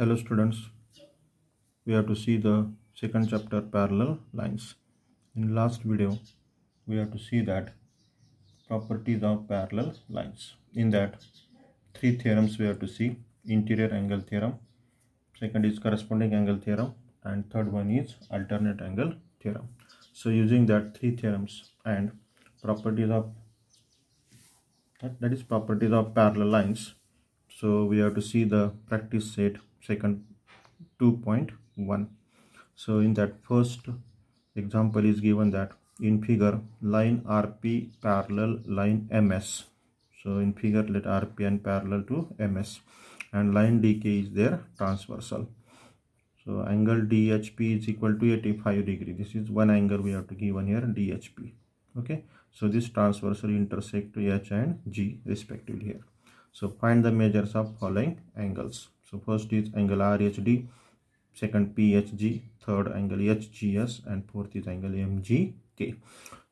hello students we have to see the second chapter parallel lines in last video we have to see that properties of parallel lines in that three theorems we have to see interior angle theorem second is corresponding angle theorem and third one is alternate angle theorem so using that three theorems and properties of that, that is properties of parallel lines so we have to see the practice set second 2.1 so in that first example is given that in figure line rp parallel line ms so in figure let rp and parallel to ms and line dk is their transversal so angle dhp is equal to 85 degree this is one angle we have to give on here dhp okay so this transversal intersect to h and g respectively here so find the measures of following angles so first is angle RHD second PHG third angle HGS and fourth is angle MGK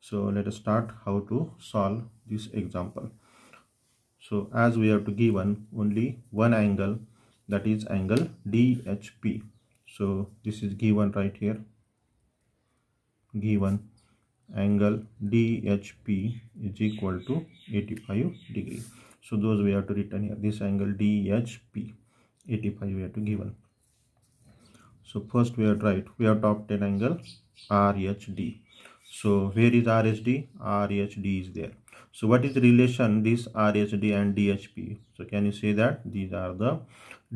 so let us start how to solve this example so as we have to given only one angle that is angle DHP so this is given right here given angle DHP is equal to 85 degree so those we have to return here this angle DHP 85 we have to given so first we have to write we have to obtain angle rhd so where is rhd rhd is there so what is the relation this rhd and dhp so can you say that these are the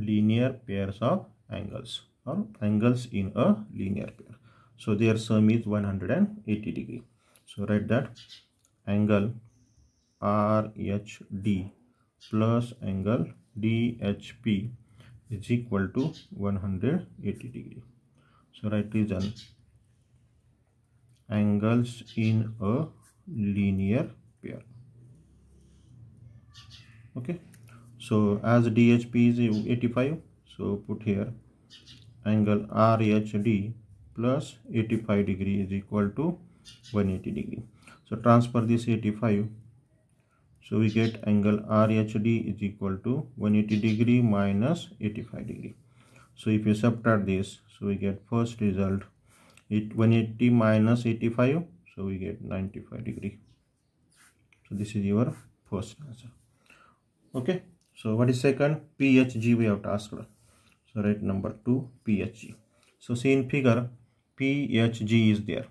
linear pairs of angles or angles in a linear pair so their sum is 180 degree so write that angle rhd plus angle DHP is equal to 180 degree so right is an angles in a linear pair okay so as dhp is 85 so put here angle rhd plus 85 degree is equal to 180 degree so transfer this 85 so we get angle RHD is equal to 180 degree minus 85 degree. So if you subtract this, so we get first result it 180 minus 85, so we get 95 degree. So this is your first answer. Okay. So what is second? PHG we have asked. So write number two PHG. So see in figure PHG is there.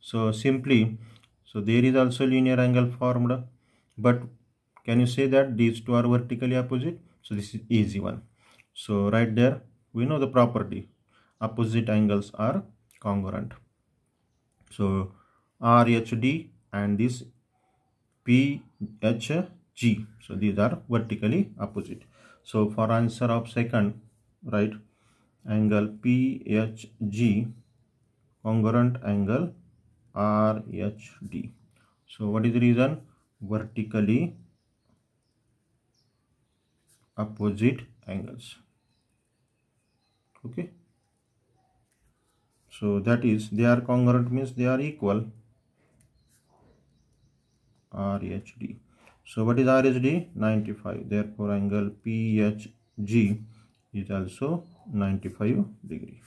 So simply, so there is also linear angle formed but can you say that these two are vertically opposite so this is easy one so right there we know the property opposite angles are congruent so RHD and this PHG so these are vertically opposite so for answer of second right angle PHG congruent angle RHD so what is the reason vertically opposite angles okay so that is they are congruent means they are equal RHD so what is RHD 95 therefore angle PHG is also 95 degree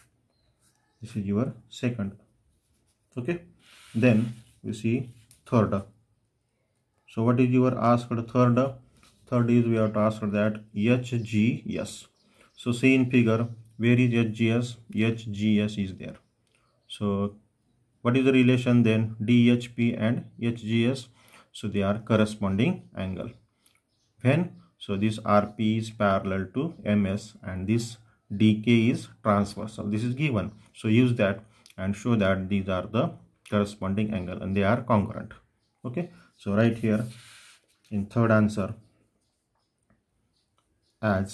this is your second okay then we see third so what is your asked third third is we have to ask that hgs so see in figure where is hgs hgs is there so what is the relation then dhp and hgs so they are corresponding angle when so this rp is parallel to ms and this dk is transversal this is given so use that and show that these are the corresponding angle and they are congruent okay so right here in third answer as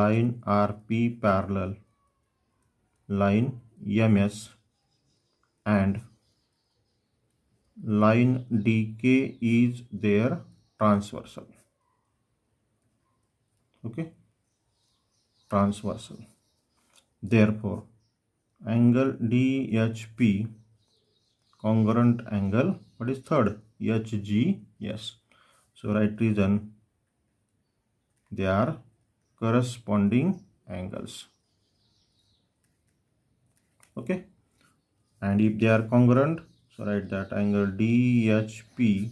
line RP parallel line MS and line DK is their transversal okay transversal therefore angle DHP congruent angle what is third hg yes so right reason they are corresponding angles okay and if they are congruent so write that angle DHP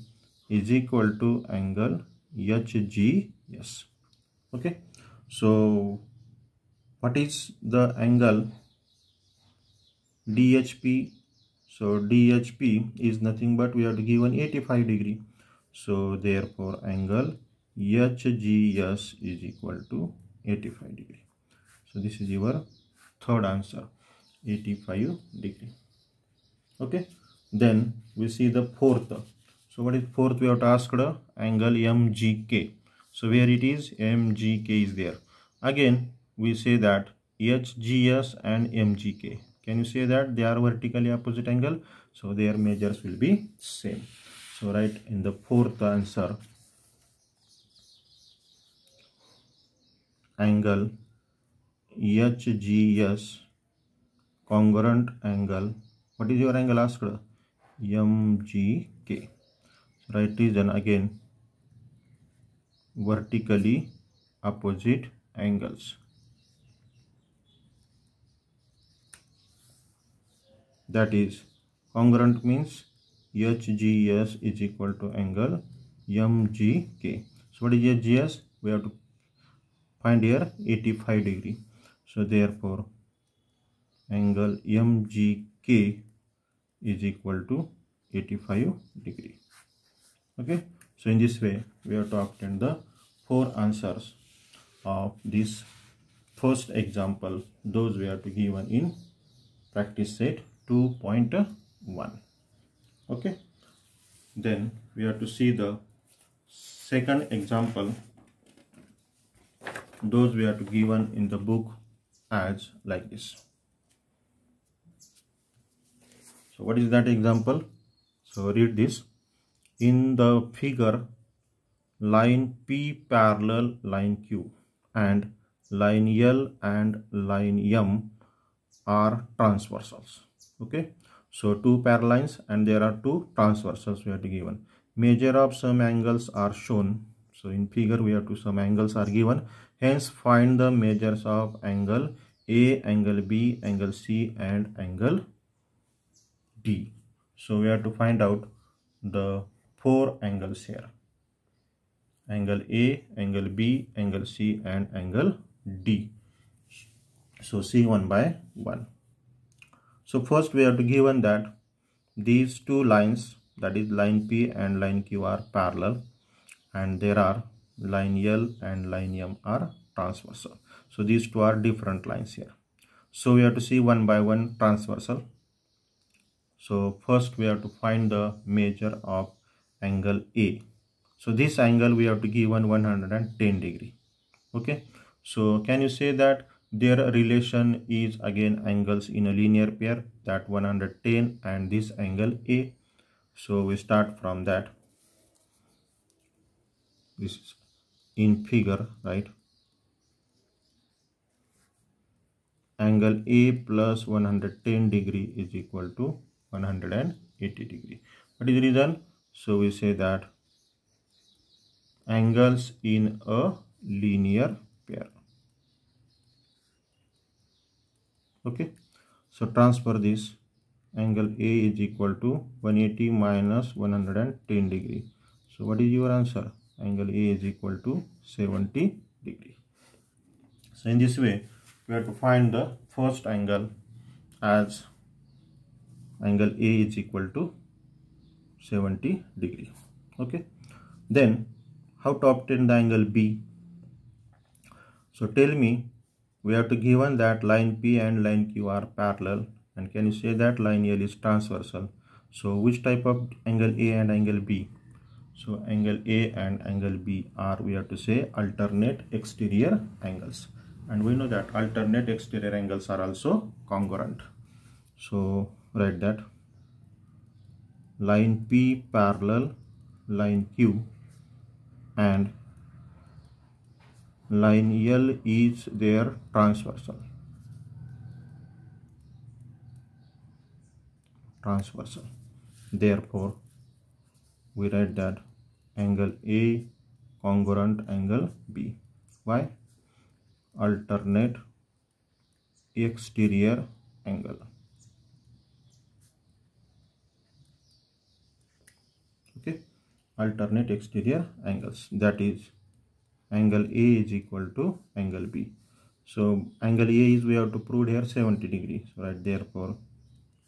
is equal to angle HG yes okay so what is the angle DHP so DHP is nothing but we are given 85 degree so therefore angle HGS is equal to 85 degree so this is your third answer 85 degree okay then we see the fourth so what is fourth we have asked angle MGK so where it is MGK is there again we say that HGS and MGK can you say that they are vertically opposite angle so their measures will be same so right in the fourth answer angle hgs congruent angle what is your angle asked mgk so right is then again vertically opposite angles that is congruent means HGS is equal to angle MGK. So what is HGS? We have to find here 85 degree. So therefore angle MGK is equal to 85 degree. Okay. So in this way we have to obtain the four answers of this first example. Those we have to given in practice set 2.1 okay then we have to see the second example those we are to given in the book as like this so what is that example so read this in the figure line p parallel line q and line l and line m are transversals okay so two parallel lines and there are two transversals we have to given measure of some angles are shown so in figure we have to some angles are given hence find the measures of angle a angle b angle c and angle d so we have to find out the four angles here angle a angle b angle c and angle d so c1 by 1 so first we have to given that these two lines that is line p and line q are parallel and there are line l and line m are transversal so these two are different lines here so we have to see one by one transversal so first we have to find the measure of angle a so this angle we have to give one 110 degree okay so can you say that their relation is again angles in a linear pair that 110 and this angle A. So we start from that. This is in figure, right? Angle A plus 110 degree is equal to 180 degree. What is the reason? So we say that angles in a linear pair. okay so transfer this angle a is equal to 180 minus 110 degree so what is your answer angle a is equal to 70 degree so in this way we have to find the first angle as angle a is equal to 70 degree okay then how to obtain the angle b so tell me we have to given that line P and line Q are parallel and can you say that line L is transversal so which type of angle A and angle B so angle A and angle B are we have to say alternate exterior angles and we know that alternate exterior angles are also congruent so write that line P parallel line Q and line L is their transversal. Transversal. Therefore, we write that angle A congruent angle B. Why? Alternate exterior angle. Okay, alternate exterior angles. That is angle A is equal to angle B. So angle A is we have to prove here 70 degree. So right therefore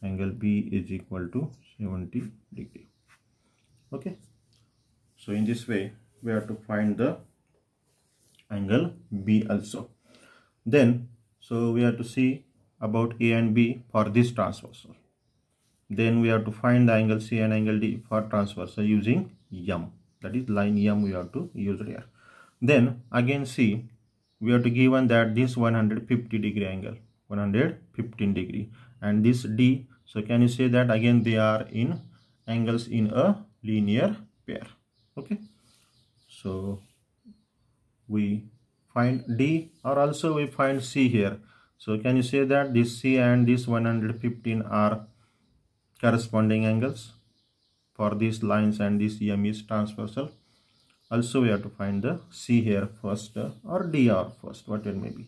angle B is equal to 70 degree. Okay. So in this way we have to find the angle B also. Then so we have to see about A and B for this transversal. Then we have to find the angle C and angle D for transversal using M. That is line M we have to use here. Then again see we have to given that this 150 degree angle 115 degree and this D so can you say that again they are in angles in a linear pair okay so we find D or also we find C here so can you say that this C and this 115 are corresponding angles for these lines and this EM is transversal also we have to find the c here first uh, or dr first what it may be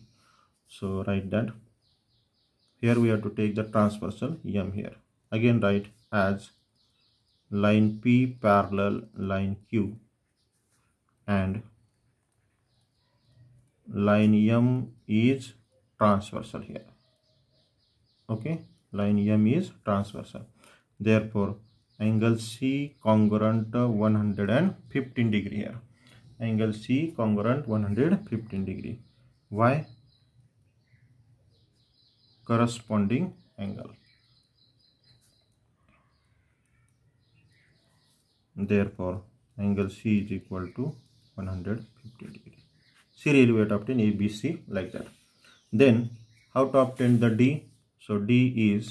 so write that here we have to take the transversal m here again write as line p parallel line q and line m is transversal here okay line m is transversal therefore angle C congruent 115 degree here angle C congruent 115 degree why corresponding angle therefore angle C is equal to 150 degree serially we have to obtain ABC like that then how to obtain the D so D is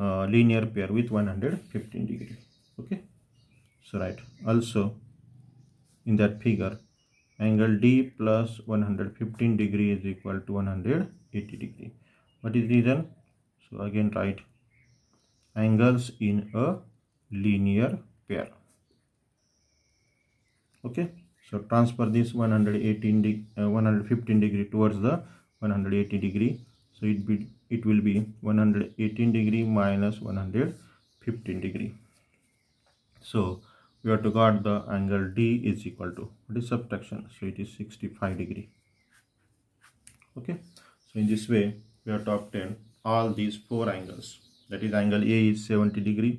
uh, linear pair with 115 degree okay so right also in that figure angle d plus 115 degree is equal to 180 degree what is reason so again write angles in a linear pair okay so transfer this 118 de uh, 115 degree towards the 180 degree so it be it will be 118 degree minus 115 degree so we have to got the angle d is equal to what is subtraction so it is 65 degree okay so in this way we have to obtain all these four angles that is angle a is 70 degree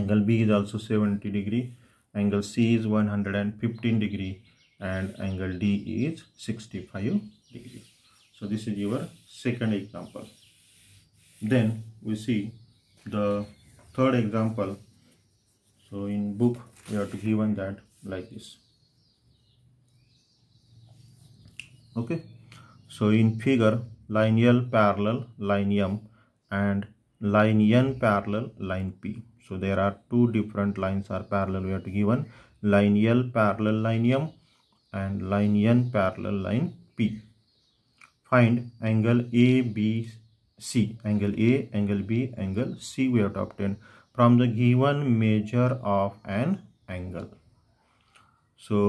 angle b is also 70 degree angle c is 115 degree and angle d is 65 degree so this is your second example then we see the third example so in book we have to given that like this okay so in figure line L parallel line M and line N parallel line P so there are two different lines are parallel we have to given line L parallel line M and line N parallel line P find angle ABC, angle A, angle B, angle C we have to obtain from the given measure of an angle. So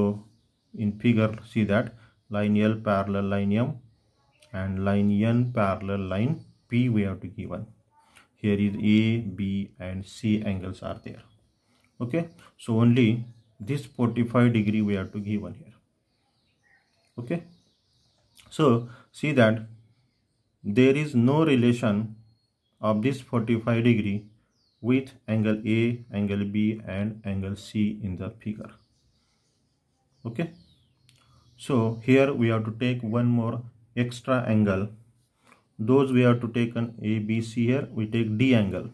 in figure see that line L parallel line M and line N parallel line P we have to given. Here is A, B and C angles are there. Okay. So only this 45 degree we have to given here. Okay. So see that there is no relation of this 45 degree with angle A, angle B and angle C in the figure. Okay. So here we have to take one more extra angle. Those we have to take an ABC here, we take D angle.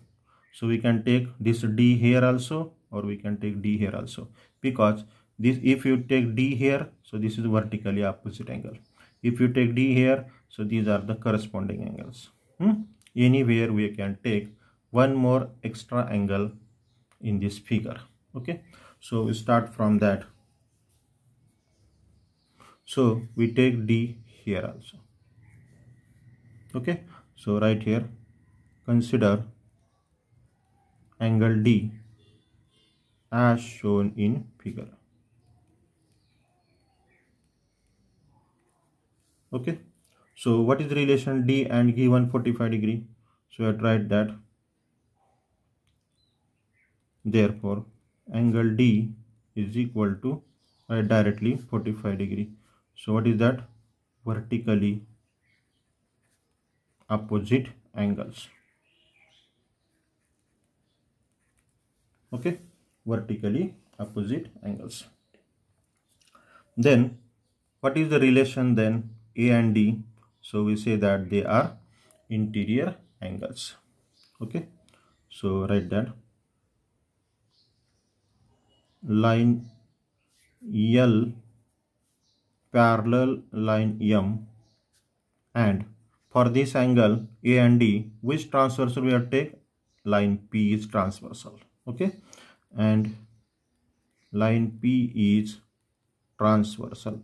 So we can take this D here also or we can take D here also because this if you take D here, so this is vertically opposite angle if you take d here so these are the corresponding angles hmm? anywhere we can take one more extra angle in this figure okay so we start from that so we take d here also okay so right here consider angle d as shown in figure okay so what is the relation d and G 145 degree so i tried that therefore angle d is equal to uh, directly 45 degree so what is that vertically opposite angles okay vertically opposite angles then what is the relation then a and D. So we say that they are interior angles. Okay. So write that line L parallel line M and for this angle A and D which transversal we are take line P is transversal okay and line P is transversal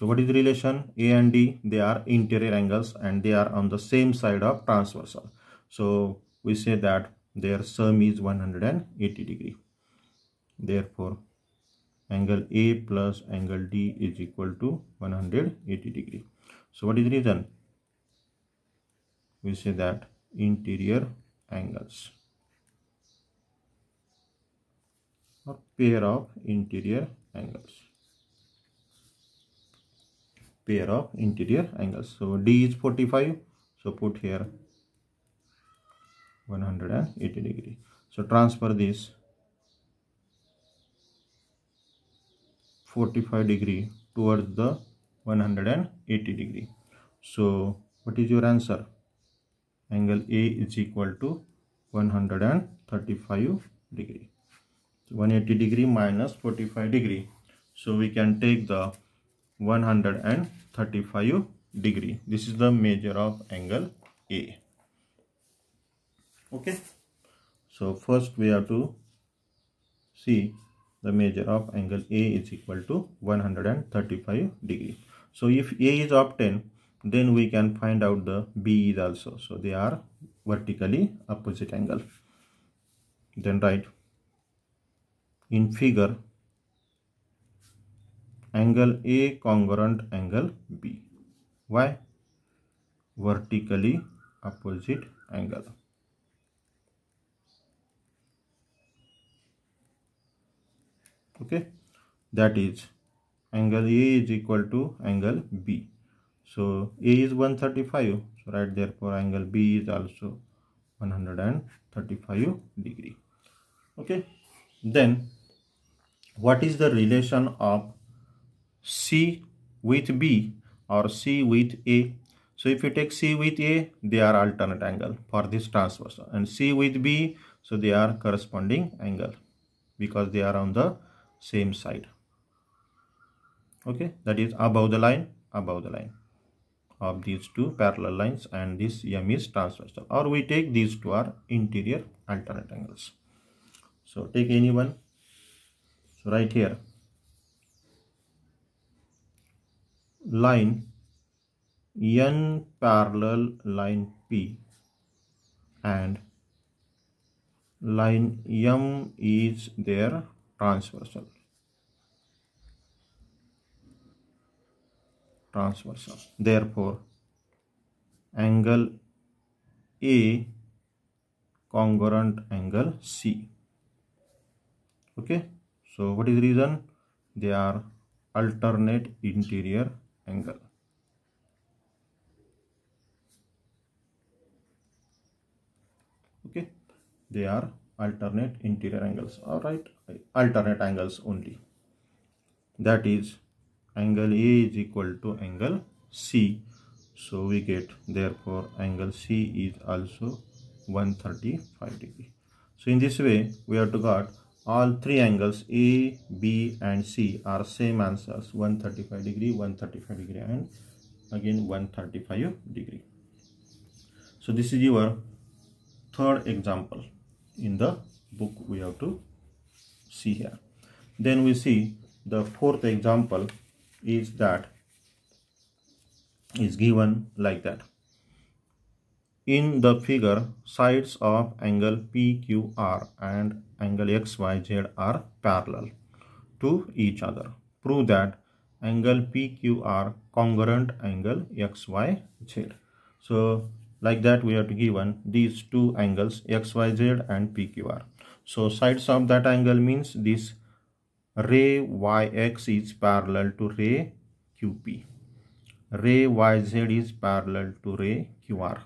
so what is the relation? A and D, they are interior angles and they are on the same side of transversal. So we say that their sum is 180 degree. Therefore, angle A plus angle D is equal to 180 degree. So what is the reason? We say that interior angles or pair of interior angles pair of interior angles so d is 45 so put here 180 degree so transfer this 45 degree towards the 180 degree so what is your answer angle a is equal to 135 degree so 180 degree minus 45 degree so we can take the 100 and 35 degree this is the measure of angle a okay so first we have to see the measure of angle a is equal to 135 degree so if a is obtained then we can find out the b is also so they are vertically opposite angle then write in figure angle A congruent angle B why vertically opposite angle okay that is angle A is equal to angle B so A is 135 so right therefore angle B is also 135 degree okay then what is the relation of C with B or C with A. So if you take C with A, they are alternate angle for this transversal, and C with B, so they are corresponding angle because they are on the same side. Okay, that is above the line, above the line of these two parallel lines and this M is transversal or we take these two are interior alternate angles. So take any one. So right here line n parallel line p and line m is their transversal transversal therefore angle a congruent angle c okay so what is the reason they are alternate interior angle okay they are alternate interior angles all right alternate angles only that is angle A is equal to angle C so we get therefore angle C is also 135 degree so in this way we have to got all three angles A, B and C are same answers 135 degree, 135 degree and again 135 degree. So this is your third example in the book we have to see here. Then we see the fourth example is that is given like that. In the figure, sides of angle PQR and angle x y z are parallel to each other prove that angle pq are congruent angle x y z so like that we have to given these two angles x y z and pqr so sides of that angle means this ray yx is parallel to ray qp ray yz is parallel to ray qr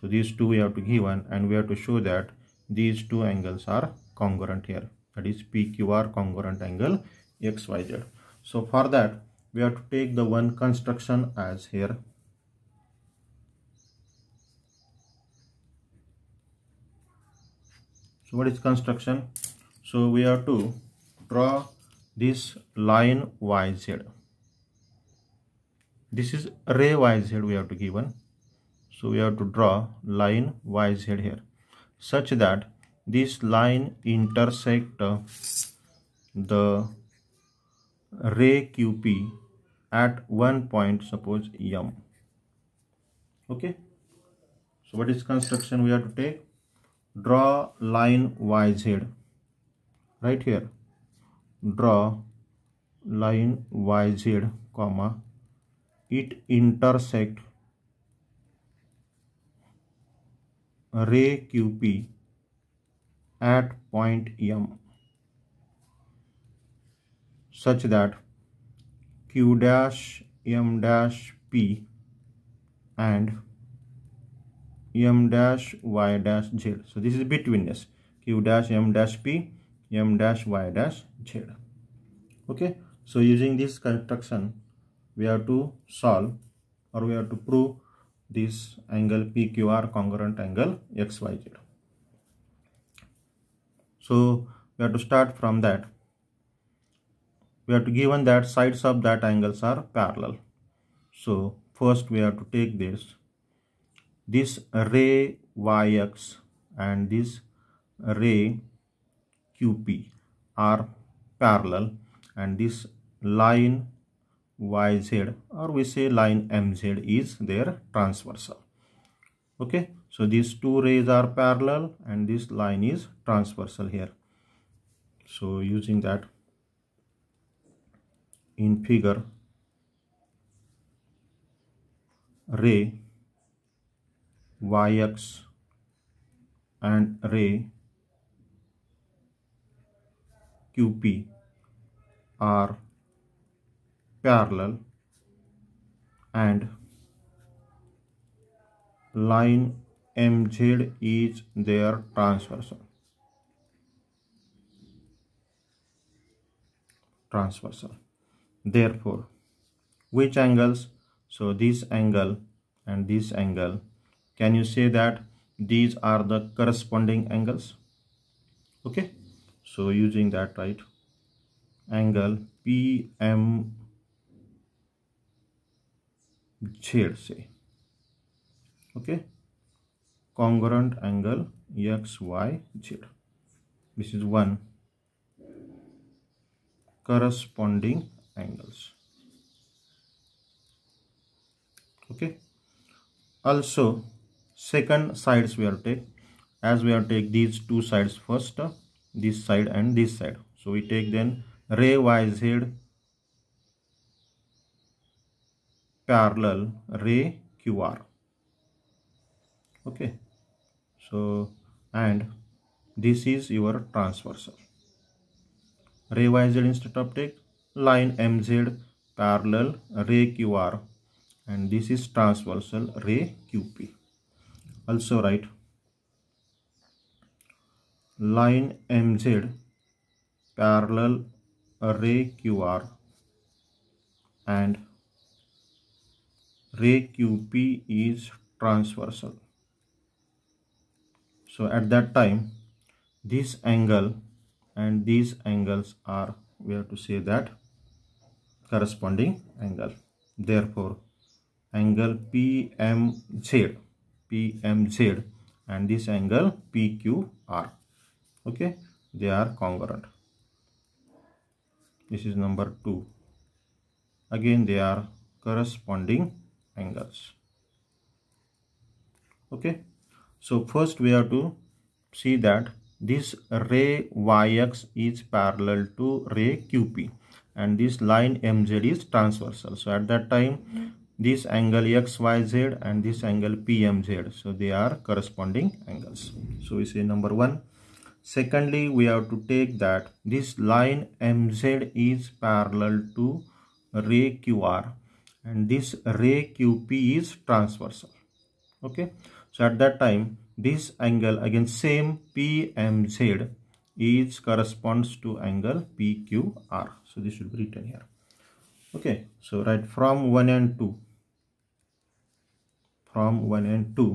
so these two we have to given and we have to show that these two angles are congruent here that is PQR congruent angle XYZ. So for that we have to take the one construction as here. So what is construction? So we have to draw this line YZ. This is ray YZ we have to given. So we have to draw line YZ here such that this line intersect the ray QP at one point suppose M okay so what is construction we have to take draw line YZ right here draw line YZ comma it intersect ray QP at point M such that Q dash M dash P and M dash Y dash Z. So this is betweenness Q dash M dash P M dash Y dash Z. Okay. So using this construction we have to solve or we have to prove this angle PQR congruent angle XYZ. So we have to start from that. We have to given that sides of that angles are parallel. So first we have to take this, this ray YX and this ray QP are parallel and this line yz or we say line mz is their transversal okay so these two rays are parallel and this line is transversal here so using that in figure ray yx and ray qp are parallel and line MZ is their transversal. Transversal. Therefore, which angles? So this angle and this angle. Can you say that these are the corresponding angles? Okay. So using that right angle PM z okay congruent angle x y z this is one corresponding angles okay also second sides we are take as we are take these two sides first this side and this side so we take then ray y z parallel ray QR okay so and this is your transversal ray YZ instead of take line MZ parallel ray QR and this is transversal ray QP also write line MZ parallel ray QR and ray QP is transversal. So at that time this angle and these angles are we have to say that corresponding angle. Therefore angle PMZ PMZ and this angle PQR okay they are congruent. This is number 2 again they are corresponding angles okay so first we have to see that this ray yx is parallel to ray qp and this line mz is transversal so at that time this angle xyz and this angle pmz so they are corresponding angles so we say number one secondly we have to take that this line mz is parallel to ray qr and this ray qp is transversal okay so at that time this angle again same pmz is corresponds to angle pqr so this should be written here okay so right from 1 and 2 from 1 and 2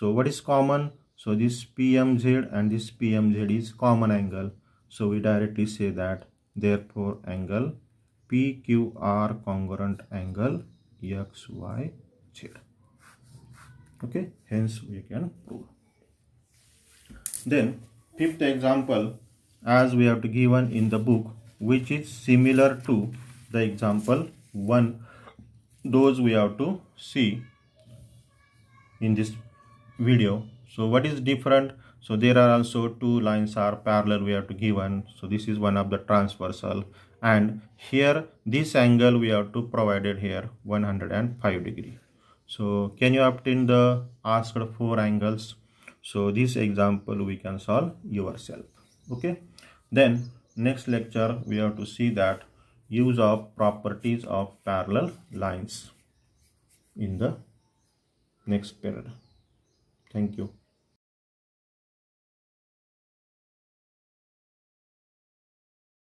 so what is common so this pmz and this pmz is common angle so we directly say that therefore angle PQR congruent angle XYZ. Okay, hence we can prove. Then fifth example as we have given in the book which is similar to the example 1 those we have to see in this video so what is different so there are also two lines are parallel we have to given so this is one of the transversal and here this angle we have to provided here 105 degree so can you obtain the asked four angles so this example we can solve yourself okay then next lecture we have to see that use of properties of parallel lines in the next period thank you